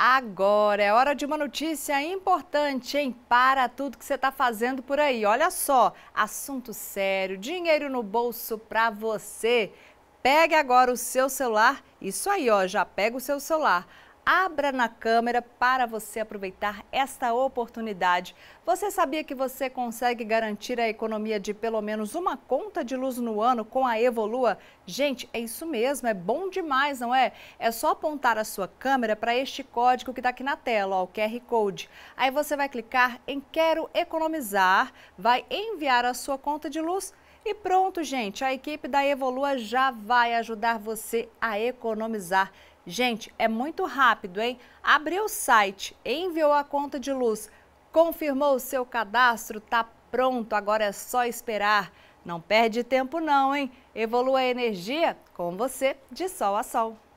Agora é hora de uma notícia importante, hein? Para tudo que você está fazendo por aí. Olha só, assunto sério, dinheiro no bolso para você. Pegue agora o seu celular, isso aí, ó, já pega o seu celular Abra na câmera para você aproveitar esta oportunidade. Você sabia que você consegue garantir a economia de pelo menos uma conta de luz no ano com a Evolua? Gente, é isso mesmo, é bom demais, não é? É só apontar a sua câmera para este código que está aqui na tela, ó, o QR Code. Aí você vai clicar em Quero economizar, vai enviar a sua conta de luz. E pronto, gente, a equipe da Evolua já vai ajudar você a economizar. Gente, é muito rápido, hein? Abriu o site, enviou a conta de luz, confirmou o seu cadastro, tá pronto, agora é só esperar. Não perde tempo não, hein? Evolua a energia com você de sol a sol.